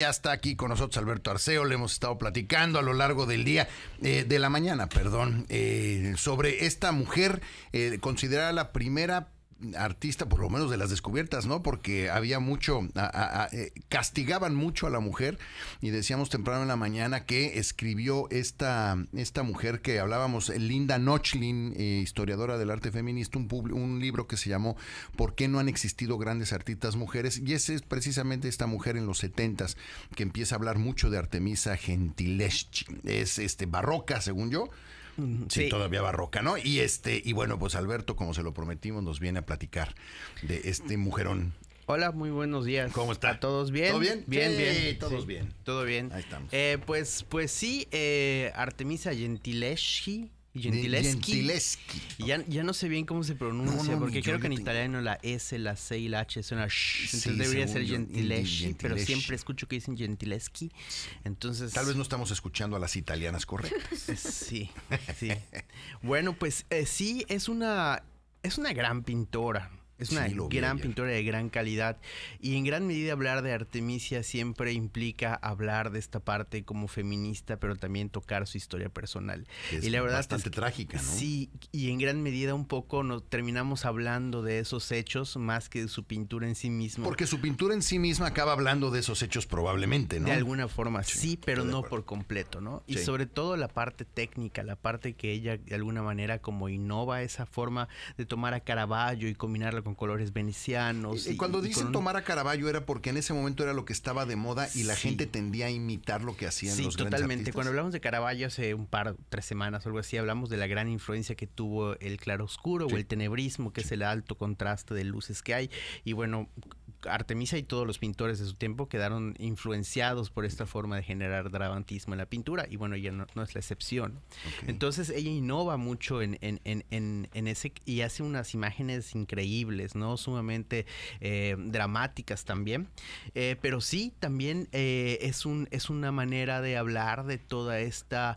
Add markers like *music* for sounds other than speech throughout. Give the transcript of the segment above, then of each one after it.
Ya está aquí con nosotros Alberto Arceo, le hemos estado platicando a lo largo del día, eh, de la mañana, perdón, eh, sobre esta mujer eh, considerada la primera artista, por lo menos de las descubiertas, ¿no? Porque había mucho, eh, castigaban mucho a la mujer y decíamos temprano en la mañana que escribió esta, esta mujer que hablábamos, Linda Nochlin, eh, historiadora del arte feminista, un, un libro que se llamó ¿Por qué no han existido grandes artistas mujeres? Y ese es precisamente esta mujer en los 70 que empieza a hablar mucho de Artemisa Gentileschi. Es este, barroca, según yo Sí, todavía barroca, ¿no? Y este, y bueno, pues Alberto, como se lo prometimos, nos viene a platicar de este mujerón. Hola, muy buenos días. ¿Cómo está? ¿Todos bien? ¿Todo bien? Bien, bien. Todos bien. Todo bien. Ahí estamos. Eh, pues, pues sí, eh, Artemisa Gentileschi Gentileschi. Gentileschi. ya, no sé bien cómo se pronuncia, porque creo que en italiano la S, la C y la H suena sh. Entonces debería ser Gentileschi, pero siempre escucho que dicen Gentileschi. Entonces. Tal vez no estamos escuchando a las italianas correctas. *laughs* Sí, bueno, pues eh, sí, es una. Es una gran pintora. Es una gran pintura de gran calidad y en gran medida hablar de Artemisia siempre implica hablar de esta parte como feminista, pero también tocar su historia personal. Es y la verdad bastante es trágica, ¿no? Sí, y en gran medida un poco nos terminamos hablando de esos hechos más que de su pintura en sí misma. Porque su pintura en sí misma acaba hablando de esos hechos probablemente, ¿no? De alguna forma, sí, pero no por completo, ¿no? Y sobre todo la parte técnica, la parte que ella de alguna manera como innova esa forma de tomar a Caravaggio y combinarla con con colores venecianos. Eh, eh, y, cuando dicen tomar a Caravaggio era porque en ese momento era lo que estaba de moda y la gente tendía a imitar lo que hacían los totalmente. Totalmente. Cuando hablamos de Caravaggio hace un par, tres semanas o algo así, hablamos de la gran influencia que tuvo el claroscuro o el tenebrismo, que es el alto contraste de luces que hay. Y bueno, Artemisa y todos los pintores de su tiempo quedaron influenciados por esta forma de generar dramatismo en la pintura y bueno, ella no, es la excepción. Entonces ella innova mucho en, en, ese y hace unas imágenes increíbles, ¿no? Sumamente eh, dramáticas también, eh, pero sí, también eh, es, un, es una manera de hablar de toda esta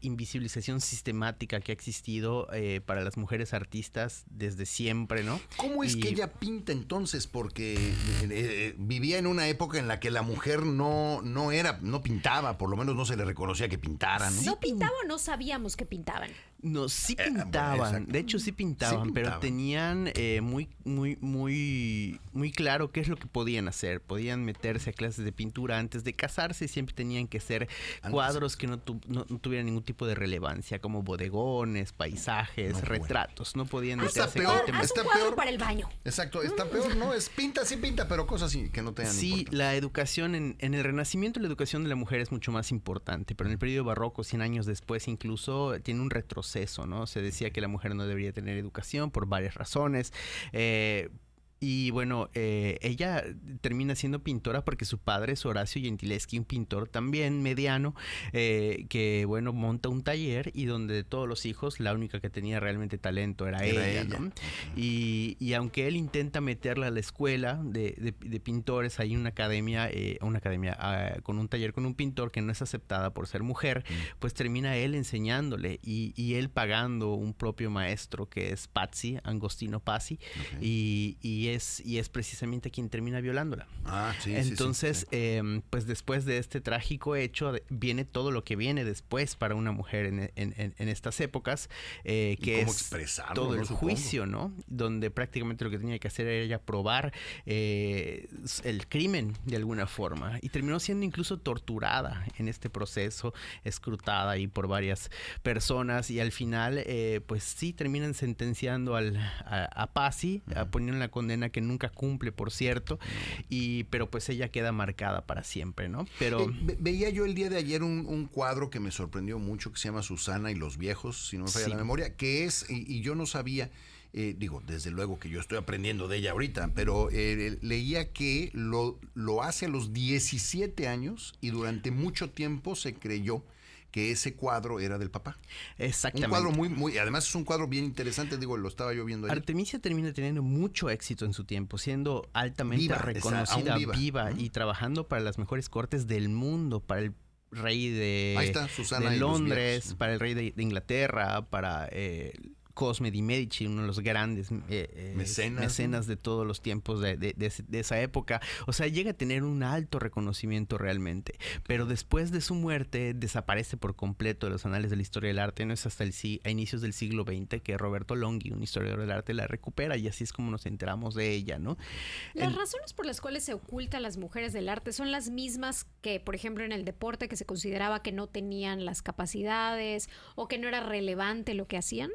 invisibilización sistemática que ha existido para las mujeres artistas desde siempre, ¿no? ¿Cómo es que ella pinta entonces? Porque eh, eh, eh, vivía en una época en la que la mujer no, no era, no pintaba, por lo menos no se le reconocía que pintara, ¿no? No pintaba o no sabíamos que pintaban. No, sí eh, pintaban. de hecho, sí pintaban, pero tenían eh, muy, muy, muy, claro qué es lo que podían hacer. Podían meterse a clases de pintura antes de casarse y siempre tenían que ser cuadros que no, tu, tuvieran ningún tipo de relevancia, como bodegones, paisajes, retratos. No podían ah, meterse a está peor, Está peor para el baño. Exacto, está mm. peor, ¿no? Es pinta, sí pinta, pero cosas que no tengan. Sí, la educación en, en el Renacimiento, la educación de la mujer es mucho más importante, pero en el periodo barroco, 100 años después, incluso tiene un retroceso eso ¿no? Se decía que la mujer no debería tener educación por varias razones, eh, y bueno, eh, ella termina siendo pintora porque su padre es Horacio Gentileschi, un pintor también mediano, eh, que bueno, monta un taller y donde de todos los hijos la única que tenía realmente talento era, ella. ¿no? Y, aunque él intenta meterla a la escuela de, pintores, hay una academia, eh, una academia ah, con un taller con un pintor que no es aceptada por ser mujer, pues termina él enseñándole y, y, él pagando un propio maestro que es Pazzi Angostino Pazzi, y, y y es, precisamente quien termina violándola. Ah, Entonces, em, pues después de este trágico hecho, viene todo lo que viene después para una mujer en, estas épocas, eh, que es todo el juicio, ¿no? Donde prácticamente lo que tenía que hacer era ella probar eh, el crimen de alguna forma. Y terminó siendo incluso torturada en este proceso, escrutada ahí por varias personas. Y al final, eh, pues sí, terminan sentenciando al, a, Pasi, a poniendo la condena que nunca cumple, por cierto, y, pero pues ella queda marcada para siempre, ¿no? Pero... Eh, veía yo el día de ayer un, cuadro que me sorprendió mucho que se llama Susana y los viejos, si no me falla la memoria, que es, y, yo no sabía, eh, digo, desde luego que yo estoy aprendiendo de ella ahorita, pero eh, leía que lo, lo hace a los 17 años y durante mucho tiempo se creyó que ese cuadro era del papá. Exactamente. Un cuadro muy, muy, además es un cuadro bien interesante, digo, lo estaba yo viendo. ahí. Artemisia termina teniendo mucho éxito en su tiempo, siendo altamente reconocida, viva, y trabajando para las mejores cortes del mundo, para el rey de, de Londres, para el rey de, Inglaterra, para eh, Cosme di Medici, uno de los grandes eh, eh, mecenas. de todos los tiempos de, esa época. O sea, llega a tener un alto reconocimiento realmente. Pero después de su muerte, desaparece por completo de los anales de la historia del arte. No es hasta el, a inicios del siglo XX que Roberto Longhi, un historiador del arte, la recupera y así es como nos enteramos de ella, ¿no? Las razones por las cuales se ocultan las mujeres del arte son las mismas que, por ejemplo, en el deporte, que se consideraba que no tenían las capacidades o que no era relevante lo que hacían.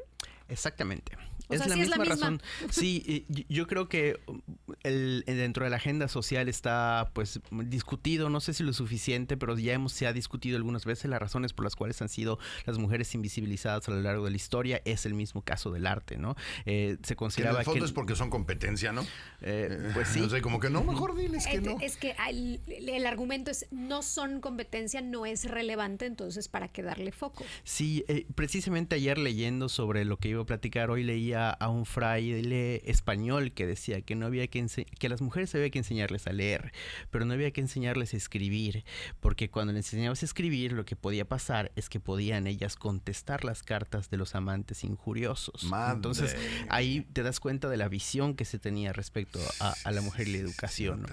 Exactamente es, la misma razón. Sí, yo creo que um, eh, dentro de la agenda social está pues discutido, no sé si lo suficiente, pero ya hemos, se ha discutido algunas veces las razones por las cuales han sido las mujeres invisibilizadas a lo largo de la historia. Es el mismo caso del arte, ¿no? Eh, se consideraba que... En el es porque son competencia, ¿no? Eh, pues sí. *laughs* como que no, mejor diles que no. Es que el, argumento es no son competencia, no es relevante, entonces para qué darle foco. Sí, precisamente ayer leyendo sobre lo que iba a platicar, hoy leía a un fraile español que decía que no había que que las mujeres había que enseñarles a leer, pero no había que enseñarles a escribir, porque cuando les enseñabas a escribir lo que podía pasar es que podían ellas contestar las cartas de los amantes injuriosos. Entonces ahí te das cuenta de la visión que se tenía respecto a, la mujer y la educación.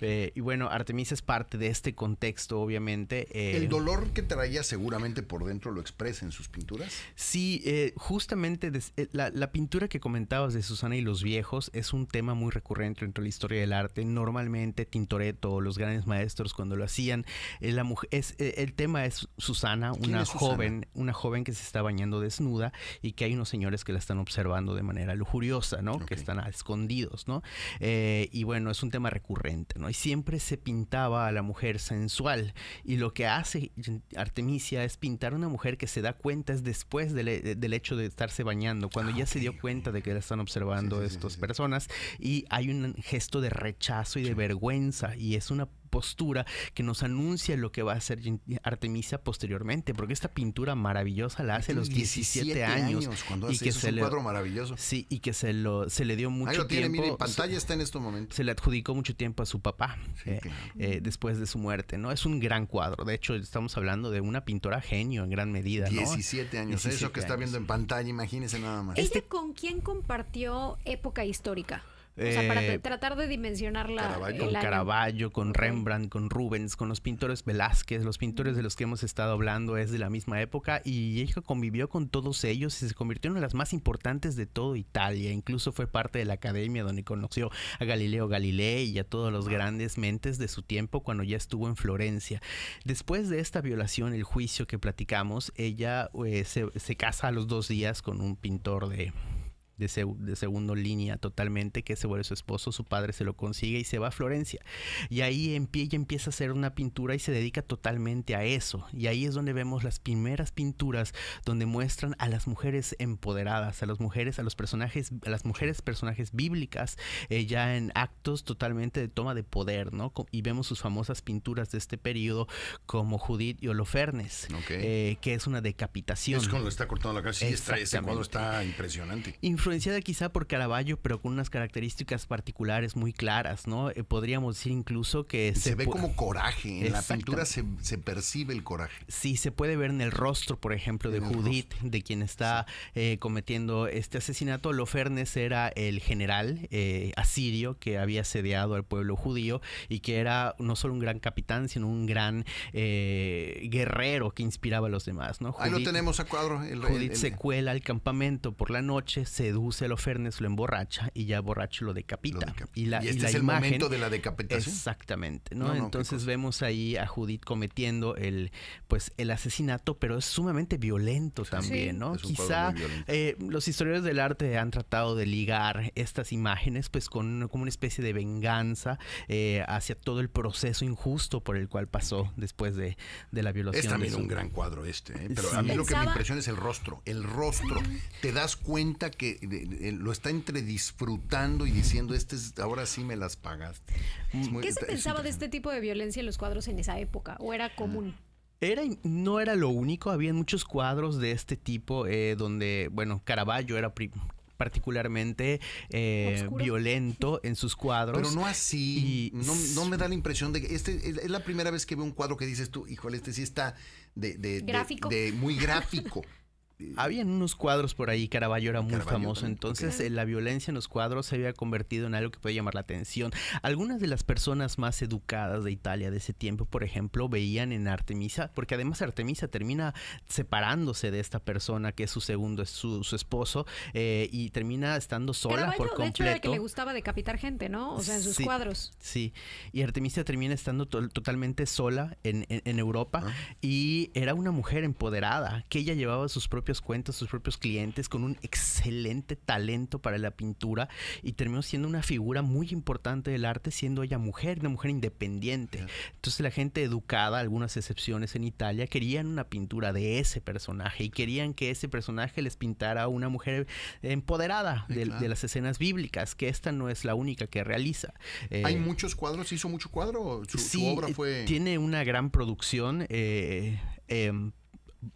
Eh, y bueno, Artemisa es parte de este contexto, obviamente. Eh, El dolor que traía seguramente por dentro lo expresa en sus pinturas. Sí, eh, justamente la, la pintura pintura que comentabas de Susana y los viejos es un tema muy recurrente dentro de la historia del arte. Normalmente Tintoretto o los grandes maestros cuando lo hacían, eh, la es, eh, el tema es Susana, una joven, una joven que se está bañando desnuda y que hay unos señores que la están observando de manera lujuriosa, ¿no? Que están escondidos, ¿no? Eh, y bueno, es un tema recurrente, ¿no? Y siempre se pintaba a la mujer sensual y lo que hace Artemisia es pintar a una mujer que se da cuenta es después del, hecho de estarse bañando, cuando ya se dio cuenta de que la están observando estas personas y hay un gesto de rechazo y de vergüenza y es una postura que nos anuncia lo que va a hacer Artemisia posteriormente, porque esta pintura maravillosa la hace a los 17, años, y que cuadro maravilloso. Sí, y que se lo se le dio mucho Ahí lo tiene, tiempo. en pantalla está en este momento. Se le adjudicó mucho tiempo a su papá eh, eh, después de su muerte, ¿no? Es un gran cuadro. De hecho, estamos hablando de una pintora genio en gran medida, 17 años, eso que está viendo en pantalla, imagínese nada más. ¿Este con quién compartió época histórica? O sea, para eh, tratar de dimensionar la. Con Caravaggio, con Rembrandt, con Rubens, con los pintores Velázquez, los pintores de los que hemos estado hablando es de la misma época y ella convivió con todos ellos y se convirtió en una de las más importantes de toda Italia. Incluso fue parte de la academia donde conoció a Galileo Galilei y a todos los grandes mentes de su tiempo cuando ya estuvo en Florencia. Después de esta violación, el juicio que platicamos, ella eh, se casa a los dos días con un pintor de, de, segundo línea totalmente, que se vuelve su esposo, su padre se lo consigue y se va a Florencia. Y ahí en empieza a hacer una pintura y se dedica totalmente a eso. Y ahí es donde vemos las primeras pinturas donde muestran a las mujeres empoderadas, a las mujeres, a los personajes, a las mujeres personajes bíblicas, eh, ya en actos totalmente de toma de poder, ¿no? Y vemos sus famosas pinturas de este periodo como Judith y Holofernes, eh, que es una decapitación. Es cuando está cortando la cabeza, ese cuadro está impresionante influenciada quizá por Caravaggio, pero con unas características particulares muy claras, ¿no? Eh, podríamos decir incluso que... Se, ve como coraje, en la pintura se, percibe el coraje. Sí, se puede ver en el rostro, por ejemplo, de Judith, de quien está eh, cometiendo este asesinato. Lofernes era el general eh, asirio que había asediado al pueblo judío y que era no solo un gran capitán, sino un gran guerrero que inspiraba a los demás, ¿no? Ahí lo tenemos a cuadro. El, Judith se cuela al campamento por la noche, se seduce fernes lo emborracha y ya borracho lo decapita. Y, la, este es el momento de la decapitación. Exactamente, ¿no? Entonces vemos ahí a Judith cometiendo el, pues, el asesinato, pero es sumamente violento también, ¿no? Quizá eh, los historiadores del arte han tratado de ligar estas imágenes, pues, con como una especie de venganza eh, hacia todo el proceso injusto por el cual pasó después de, la violación. Es también un gran cuadro este, ¿eh? pero a mí lo que me impresiona es el rostro, el rostro. Te das cuenta que lo está entre disfrutando y diciendo, este es, ahora sí me las pagaste. Mm. ¿Qué se pensaba de este tipo de violencia en los cuadros en esa época? ¿O era común? Era, no era lo único, había muchos cuadros de este tipo eh, donde, bueno, Caravaggio era particularmente eh, violento en sus cuadros. Pero no así, no, me da la impresión de que este es, la primera vez que veo un cuadro que dices tú, híjole, este sí está de muy gráfico. *laughs* Habían unos cuadros por ahí, Caravaggio era muy famoso, entonces eh, la violencia en los cuadros se había convertido en algo que puede llamar la atención. Algunas de las personas más educadas de Italia de ese tiempo, por ejemplo, veían en Artemisa, porque además Artemisa termina separándose de esta persona que es su segundo, es su, esposo, eh, y termina estando sola por completo. que le gustaba decapitar gente, ¿no? O sea, en sus cuadros. Sí, y Artemisa termina estando totalmente sola en, Europa, ah. y era una mujer empoderada, que ella llevaba sus propios cuentos, sus propios clientes, con un excelente talento para la pintura y terminó siendo una figura muy importante del arte, siendo ella mujer, una mujer independiente. Entonces la gente educada, algunas excepciones en Italia, querían una pintura de ese personaje y querían que ese personaje les pintara una mujer empoderada de, las escenas bíblicas, que esta no es la única que realiza. Eh, ¿Hay muchos cuadros? ¿Hizo mucho cuadro? ¿Su, obra fue...? tiene una gran producción. Eh, em,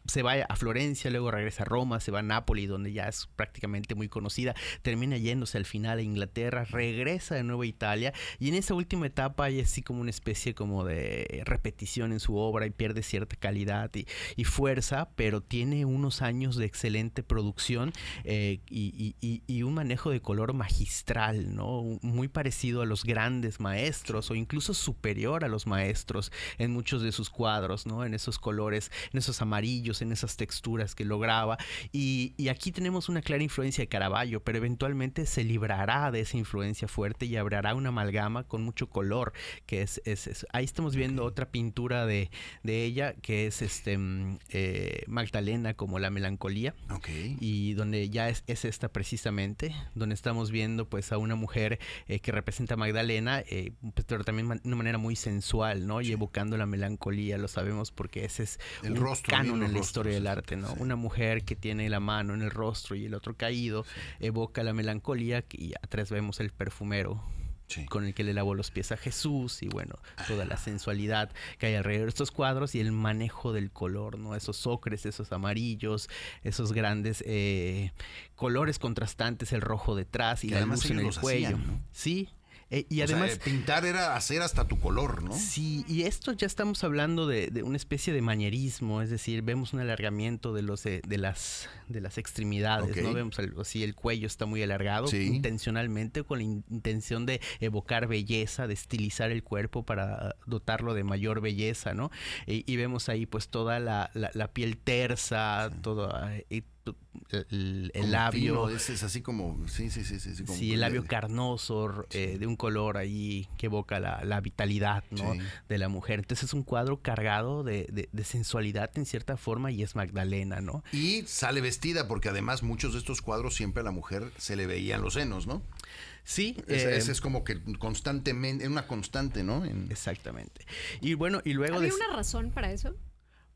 se va a Florencia, luego regresa a Roma, se va a Nápoles, donde ya es prácticamente muy conocida, termina yéndose al final a Inglaterra, regresa de nuevo a Italia y en esa última etapa hay así como una especie como de repetición en su obra y pierde cierta calidad y, fuerza, pero tiene unos años de excelente producción eh, y, un manejo de color magistral, ¿no? Muy parecido a los grandes maestros o incluso superior a los maestros en muchos de sus cuadros, ¿no? En esos colores, en esos amarillos en esas texturas que lograba. Y, y aquí tenemos una clara influencia de Caravaggio, pero eventualmente se librará de esa influencia fuerte y habrá una amalgama con mucho color, que es, ahí estamos viendo otra pintura de, ella, que es este mm, eh, Magdalena como la melancolía, y donde ya es, esta precisamente, donde estamos viendo pues a una mujer eh, que representa a Magdalena, eh, pues, pero también de una manera muy sensual, ¿no? Y evocando la melancolía, lo sabemos porque ese es el rostro, en la historia del arte, ¿no? Una mujer que tiene la mano en el rostro y el otro caído evoca la melancolía y atrás vemos el perfumero. con el que le lavó los pies a Jesús y bueno, toda la ah. sensualidad que hay alrededor de estos cuadros y el manejo del color, ¿no? Esos ocres, esos amarillos, esos grandes eh, colores contrastantes, el rojo detrás y la luz en el cuello. Sí, eh, y además. Eh, pintar era hacer hasta tu color, ¿no? Sí, y esto ya estamos hablando de, de una especie de mañerismo, es decir, vemos un alargamiento de, los, eh, de, las, de las extremidades, ¿no? Vemos así, el cuello está muy alargado, intencionalmente, con la intención de evocar belleza, de estilizar el cuerpo para dotarlo de mayor belleza, ¿no? y vemos ahí, pues, toda la, la, piel tersa, todo. Eh, el, labio. es así como. Sí, sí, sí. Sí, sí el labio carnoso, eh, de un color ahí que evoca la, vitalidad de la mujer. Entonces es un cuadro cargado de, sensualidad en cierta forma y es Magdalena, ¿no? Y sale vestida, porque además muchos de estos cuadros siempre a la mujer se le veían los senos, ¿no? Sí. Ese, eh, es como que constantemente, una constante, ¿no? Exactamente. Y bueno, y luego. ¿Había una razón para eso?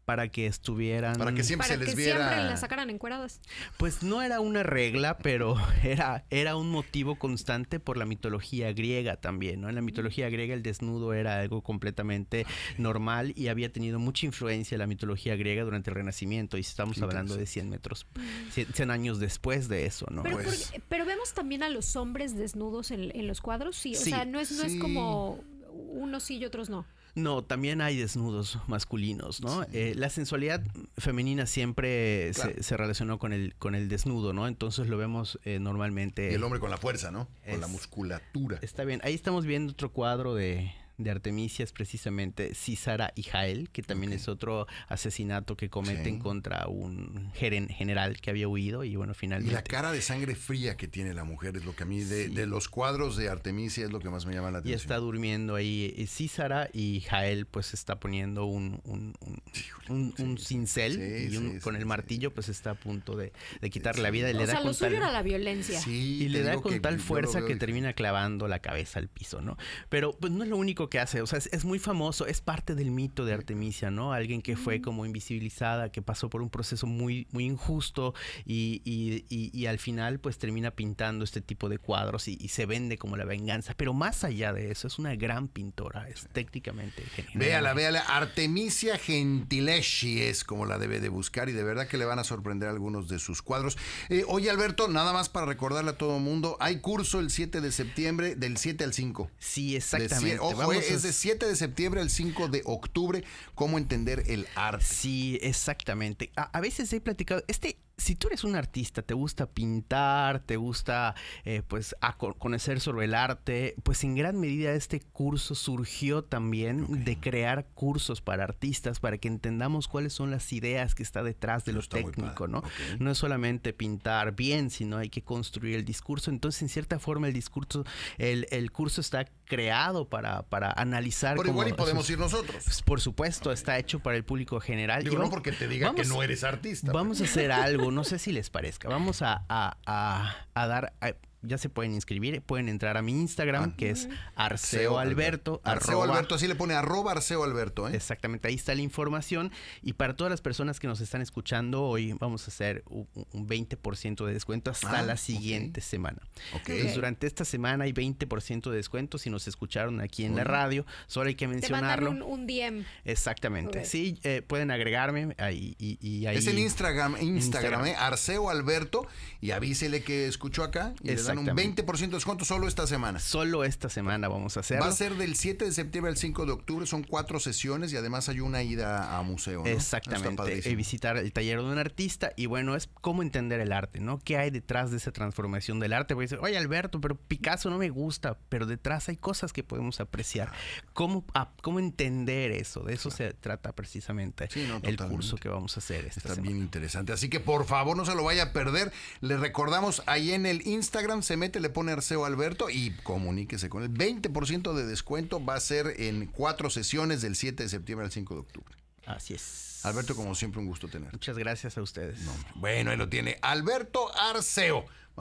para que estuvieran. Para que siempre se les que Siempre las sacaran encueradas. Pues no era una regla, pero *laughs* era, era un motivo constante por la mitología griega también, ¿no? En la mitología griega el desnudo era algo completamente normal y había tenido mucha influencia en la mitología griega durante el Renacimiento. Y estamos hablando de 100 metros, 100, años después de eso, ¿no? Pero, pues pero vemos también a los hombres desnudos en, los cuadros, sí. O sea, no es, es como unos sí y otros no. No, también hay desnudos masculinos, ¿no? Eh, la sensualidad femenina siempre se, relacionó con el, con el desnudo, ¿no? Entonces lo vemos eh, normalmente. el hombre con la fuerza, ¿no? Con la musculatura. Está bien. Ahí estamos viendo otro cuadro de, de Artemisia es precisamente Císara y Jael, que también es otro asesinato que cometen contra un general que había huido y bueno, finalmente... Y la cara de sangre fría que tiene la mujer es lo que a mí de, los cuadros de Artemisia es lo que más me llama la atención. Y está durmiendo ahí eh, Císara y Jael pues está poniendo un, un, un, cincel y con el martillo pues está a punto de, quitarle quitar la vida. Y o sea, lo suyo era la violencia. y le da con tal fuerza que termina clavando la cabeza al piso, ¿no? Pero pues no es lo único que hace, o sea, es, muy famoso, es parte del mito de Artemisia, ¿no? Alguien que fue como invisibilizada, que pasó por un proceso muy, muy injusto y, al final pues termina pintando este tipo de cuadros y, se vende como la venganza. Pero más allá de eso, es una gran pintora, es técnicamente genial. Véala, véala, Artemisia Gentileschi es como la debe de buscar y de verdad que le van a sorprender algunos de sus cuadros. Eh, oye Alberto, nada más para recordarle a todo el mundo, hay curso el 7 de septiembre del 7 al 5. Sí, exactamente. Ojo, es de 7 de septiembre al 5 de octubre, cómo entender el arte. Sí, exactamente. A, a veces he platicado, este si tú eres un artista, te gusta pintar, te gusta eh, pues conocer sobre el arte, pues en gran medida este curso surgió también de crear cursos para artistas para que entendamos cuáles son las ideas que está detrás de lo técnico, ¿no? No es solamente pintar bien, sino hay que construir el discurso. Entonces, en cierta forma, el discurso, el, curso está creado para, para analizar. Por igual y podemos ir nosotros. Pues, por supuesto, está hecho para el público general. Digo, no porque te diga que no eres artista. Vamos a pues. hacer algo no sé si les parezca. Vamos a dar ya se pueden inscribir, pueden entrar a mi Instagram, que es Arceo Alberto. Arceo Alberto, así le pone arroba Arceo Alberto. ¿eh? Exactamente, ahí está la información. Y para todas las personas que nos están escuchando, hoy vamos a hacer un, 20% de descuento hasta ah, la siguiente semana. Okay. Entonces, durante esta semana hay 20% de descuento si nos escucharon aquí en la radio. Solo hay que mencionarlo. un, DM. Exactamente. Sí, eh, pueden agregarme ahí, Es el Instagram, Instagram, Eh, Arceo Alberto, y avísele que escuchó acá. Exactamente un 20% de descuento solo esta semana. Solo esta semana vamos a hacer. Va a ser del 7 de septiembre al 5 de octubre, son cuatro sesiones y además hay una ida a museo. Exactamente, eh, visitar el taller de un artista y bueno, es cómo entender el arte, ¿no? ¿Qué hay detrás de esa transformación del arte? Voy a decir, oye Alberto, pero Picasso no me gusta, pero detrás hay cosas que podemos apreciar. ¿Cómo, cómo entender eso? De eso se trata precisamente el curso que vamos a hacer esta Está bien interesante, así que por favor no se lo vaya a perder. Les recordamos ahí en el Instagram se mete, le pone Arceo Alberto y comuníquese con él. 20% de descuento va a ser en cuatro sesiones del 7 de septiembre al 5 de octubre. Así es. Alberto, como siempre, un gusto tener. Muchas gracias a ustedes. bueno, ahí lo tiene. Alberto Arceo.